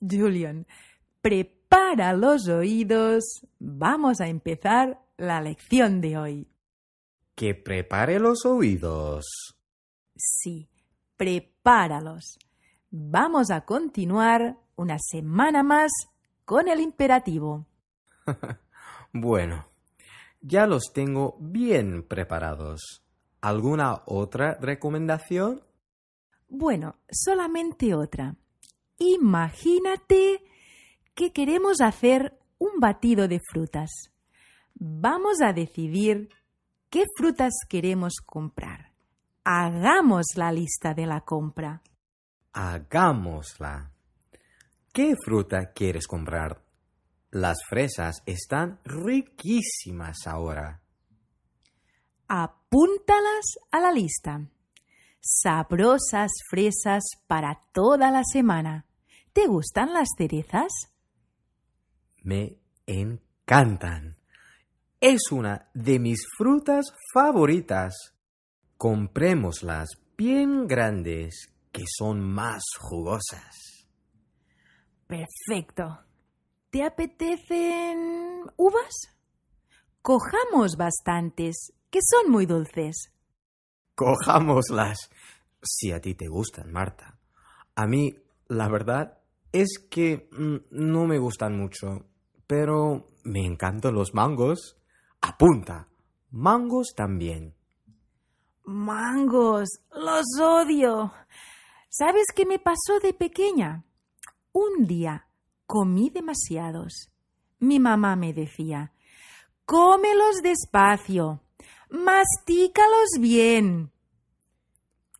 Julian. Prepara los oídos. Vamos a empezar la lección de hoy. Que prepare los oídos. Sí, prepáralos. Vamos a continuar una semana más con el imperativo. bueno, ya los tengo bien preparados. ¿Alguna otra recomendación? Bueno, solamente otra imagínate que queremos hacer un batido de frutas. Vamos a decidir qué frutas queremos comprar. Hagamos la lista de la compra. Hagámosla. ¿Qué fruta quieres comprar? Las fresas están riquísimas ahora. Apúntalas a la lista. Sabrosas fresas para toda la semana. ¿Te gustan las cerezas? Me encantan. Es una de mis frutas favoritas. Comprémoslas bien grandes que son más jugosas. Perfecto. ¿Te apetecen uvas? Cojamos bastantes, que son muy dulces. Cojámoslas, si a ti te gustan, Marta. A mí, la verdad, es que mm, no me gustan mucho, pero me encantan los mangos. Apunta, mangos también. Mangos, los odio. ¿Sabes qué me pasó de pequeña? Un día comí demasiados. Mi mamá me decía, cómelos despacio, mastícalos bien.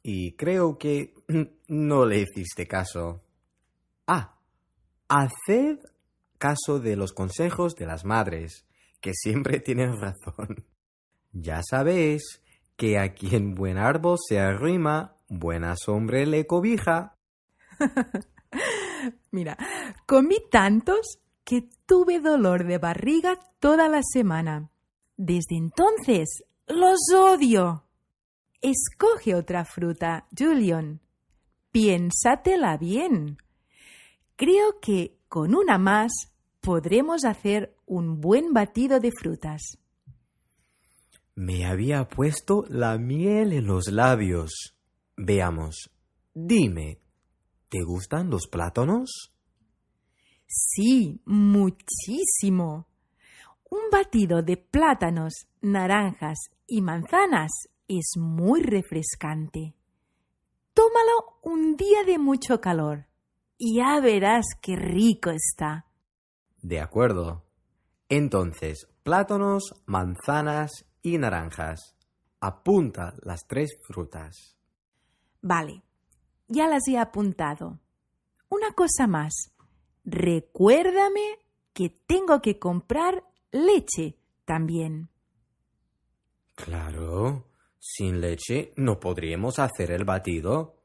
Y creo que mm, no le hiciste caso. Ah, haced caso de los consejos de las madres, que siempre tienen razón. Ya sabéis que a quien buen árbol se arrima, buena sombra le cobija. Mira, comí tantos que tuve dolor de barriga toda la semana. Desde entonces los odio. Escoge otra fruta, Julian. Piénsatela bien. Creo que con una más podremos hacer un buen batido de frutas. Me había puesto la miel en los labios. Veamos. Dime, ¿te gustan los plátanos? Sí, muchísimo. Un batido de plátanos, naranjas y manzanas es muy refrescante. Tómalo un día de mucho calor ya verás qué rico está. De acuerdo. Entonces, plátanos, manzanas y naranjas. Apunta las tres frutas. Vale, ya las he apuntado. Una cosa más. Recuérdame que tengo que comprar leche también. Claro, sin leche no podríamos hacer el batido.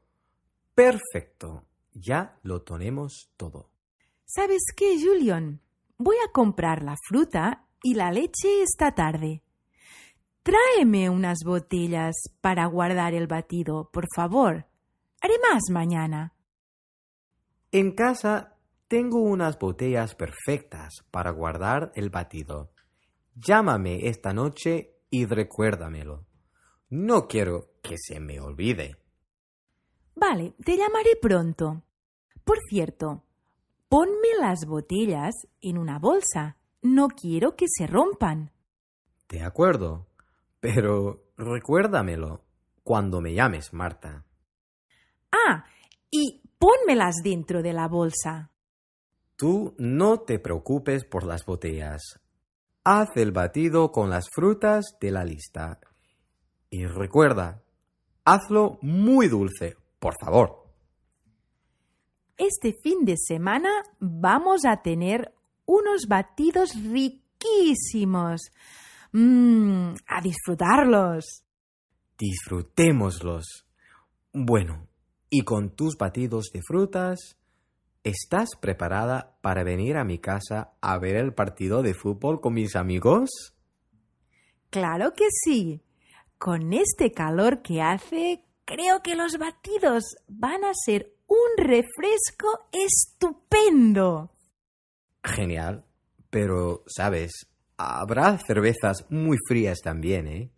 Perfecto ya lo tenemos todo. ¿Sabes qué, Julian? Voy a comprar la fruta y la leche esta tarde. Tráeme unas botellas para guardar el batido, por favor. Haré más mañana. En casa tengo unas botellas perfectas para guardar el batido. Llámame esta noche y recuérdamelo. No quiero que se me olvide. Vale, te llamaré pronto. Por cierto, ponme las botellas en una bolsa. No quiero que se rompan. De acuerdo, pero recuérdamelo cuando me llames, Marta. Ah, y pónmelas dentro de la bolsa. Tú no te preocupes por las botellas. Haz el batido con las frutas de la lista. Y recuerda, hazlo muy dulce, por favor. Este fin de semana vamos a tener unos batidos riquísimos. Mmm, a disfrutarlos. Disfrutémoslos. Bueno, y con tus batidos de frutas, ¿estás preparada para venir a mi casa a ver el partido de fútbol con mis amigos? Claro que sí. Con este calor que hace, creo que los batidos van a ser un refresco estupendo. Genial, pero, ¿sabes? Habrá cervezas muy frías también, ¿eh?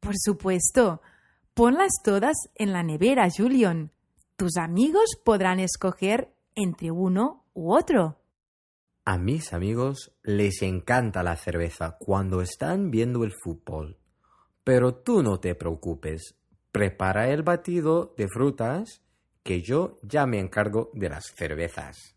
Por supuesto. Ponlas todas en la nevera, Julian. Tus amigos podrán escoger entre uno u otro. A mis amigos les encanta la cerveza cuando están viendo el fútbol. Pero tú no te preocupes. Prepara el batido de frutas que yo ya me encargo de las cervezas.